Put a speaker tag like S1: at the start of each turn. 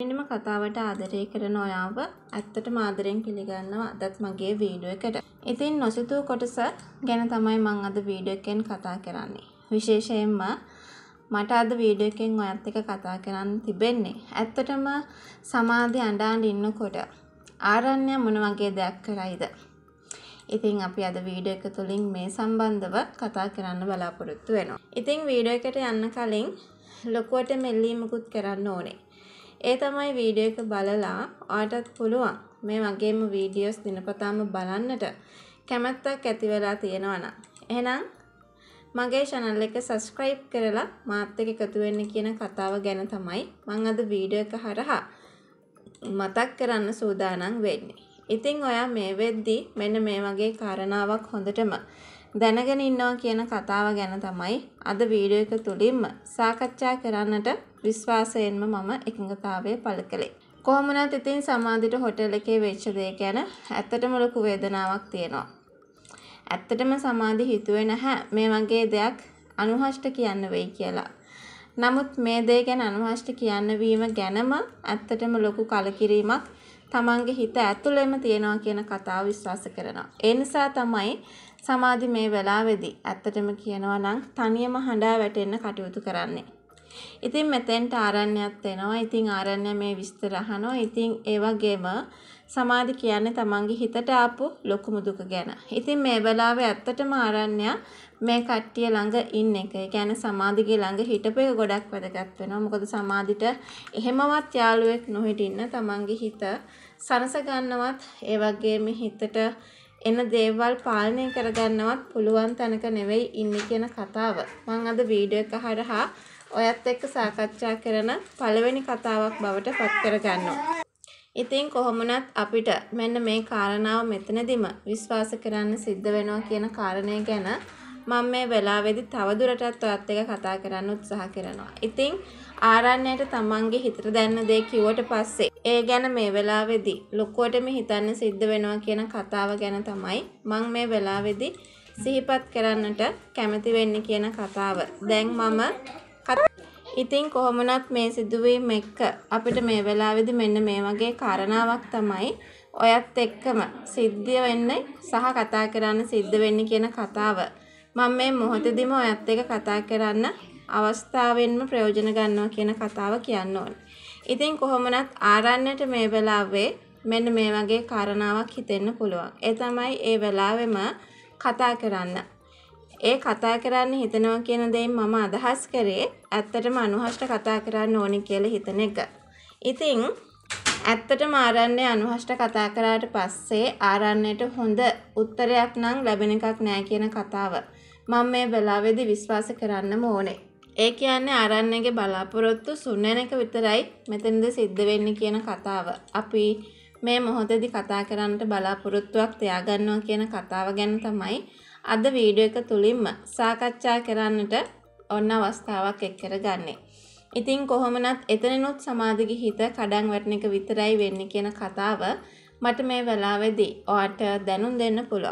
S1: දැනෙනම කතාවට ආදරය කරන ඔයාව ඇත්තටම ආදරෙන් පිළිගන්නවා අදත් මගේ වීඩියෝ එකට. ඉතින් නොසිතූ කොටස ගැන තමයි මම අද වීඩියෝ එකෙන් කතා කරන්නේ. විශේෂයෙන්ම මට අද වීඩියෝ එකෙන් ඔයත් එක්ක කතා කරන්න තිබෙන්නේ. ඇත්තටම සමාධි අඬාන් ඉන්නකොට ආරණ්‍ය මොන වගේ දෙයක් කරයිද? ඉතින් අපි අද වීඩියෝ එක තුලින් මේ සම්බන්ධව කතා කරන්න බලාපොරොත්තු වෙනවා. ඉතින් වීඩියෝ එකට යන්න කලින් ලොකුවට මෙල්ලීමකුත් කරන්න ඕනේ. ඒ තමයි වීඩියෝ එක බලලා ඔයාටත් පුළුවන් මේ වගේම වීඩියෝස් දිනපතාම බලන්නට කැමැත්තක් ඇති වෙලා තියෙනවා නම්. එහෙනම් මගේ channel එක subscribe කරලා මාත් එක්ක එකතු වෙන්න කියන කතාව ගැන තමයි මම අද වීඩියෝ එක හරහා මතක් කරන්න සූදානම් වෙන්නේ. ඉතින් ඔයා මේ වෙද්දී මෙන්න මේ වගේ කාරණාවක් හොඳටම දැනගෙන ඉන්නවා කියන කතාව ගැන තමයි අද වීඩියෝ එක තුලින්ම සාකච්ඡා කරන්නට විශ්වාසයෙන්ම මම එකඟතාවය පළ කළේ. කොහොම නත් ඉතින් සමාධිට හොටෙල් එකේ වෙච්ච දේ ගැන ඇත්තටම ලොකු වේදනාවක් තියෙනවා. ඇත්තටම සමාධි හිතුවේ නැහැ මේ වගේ දෙයක් අනුහෂ්ට කියන්න වෙයි කියලා. නමුත් මේ දේ ගැන අනුහෂ්ට කියන්න වීම ගැනම ඇත්තටම ලොකු කලකිරීමක් තමන්ගේ හිත ඇතුළෙම තියෙනවා කියන කතාව විශ්වාස කරනවා. ඒ නිසා තමයි සමාධි මේ වෙලාවේදී ඇත්තටම කියනවා නම් තනියම හඬා වැටෙන්න කටයුතු කරන්නේ. ඉතින් මෙතෙන්ට ආරණ්‍යයත් එනවා. ඉතින් ආරණ්‍ය මේ විස්තර අහනවා. ඉතින් ඒ වගේම සමාධි කියන්නේ තමන්ගේ හිතට ආපු ලොකුම දුක ගැන. ඉතින් මේ වෙලාවේ ඇත්තටම ආරණ්‍යයා මේ කට්ටිය ළඟ ඉන්න එක. ඒ කියන්නේ සමාධිගේ ළඟ හිටපු එක ගොඩක් වැදගත් වෙනවා. මොකද සමාධිට එහෙමවත් යාළුවෙක් නොහිටින්න තමන්ගේ හිත සනස ගන්නවත් ඒ වගේම හිතට එන දේවල් පාලනය කරගන්නවත් පුළුවන් තැනක නෙවෙයි ඉන්නේ කියන කතාව. මම අද වීඩියෝ එක හරහා ඔයත් එක්ක සාකච්ඡා කරන පළවෙනි කතාවක් බවට පත් කරගන්නවා. ඉතින් කොහොමුණත් අපිට මෙන්න මේ කාරණාව මෙතනදිම විශ්වාස කරන්න සිද්ධ වෙනවා කියන කාරණය ගැන මම මේ වෙලාවේදී තවදුරටත් ඔයත් එක්ක කතා කරන්න උත්සාහ කරනවා. ඉතින් ආරණ්‍යයට තමන්ගේ හිතට දැනන දේ කිව්වට පස්සේ ඒ ගැන මේ වෙලාවේදී ලොකුවටම හිතන්න සිද්ධ වෙනවා කියන කතාව ගැන තමයි මම මේ වෙලාවේදී සිහිපත් කරන්නට කැමති වෙන්නේ කියන කතාව. දැන් මම ඉතින් කොහොමනත් මේ සිදුවීම් එක්ක අපිට මේ වෙලාවේදී මෙන්න මේ වගේ කාරණාවක් තමයි ඔයත් එක්කම සිද්ධිය වෙන්නේ සහ කතා කරන්න සිද්ධ වෙන්නේ කියන කතාව. මම මේ මොහොතේදීම ඔයත් එක්ක කතා කරන්න අවස්ථාවෙන්ම ප්‍රයෝජන ගන්නවා කියන කතාව කියන්න ඕනේ. ඉතින් කොහොමනත් ආරණ්‍යට මේ වෙලාවේ මෙන්න මේ වගේ කාරණාවක් හිතෙන්න පුළුවන්. ඒ තමයි ඒ වෙලාවෙම කතා කරන්න. ඒ කතා කරන්න හිතනවා කියන දෙයින් මම අදහස් කරේ ඇත්තටම අනුහෂ්ට කතා කරන්න ඕනි කියලා හිතන එක. ඉතින් ඇත්තටම ආරණ්‍ය අනුහෂ්ට කතා කරාට පස්සේ ආරණ්‍යයට හොඳ උත්තරයක් නම් ලැබෙන එකක් නෑ කියන කතාව මම මේ වෙලාවේදී විශ්වාස කරන්නම ඕනේ. ඒ කියන්නේ ආරණ්‍යගේ බලාපොරොත්තු සුන්නන එක විතරයි මෙතනද සිද්ධ වෙන්නේ කියන කතාව. අපි මේ මොහොතේදී කතා කරන්නට බලාපොරොත්තුවක් තියාගන්නවා කියන කතාව ගැන තමයි අද වීඩියෝ එක තුලින්ම සාකච්ඡා කරන්නට ඔන්න අවස්ථාවක් එක් කරගන්නේ. ඉතින් කොහොමනත් එතනනුත් සමාධිගේ හිත කඩන් වැටෙන එක විතරයි වෙන්නේ කියන කතාව මට මේ වෙලාවේදී ඔයාට දැනුම් දෙන්න පුළුවන්.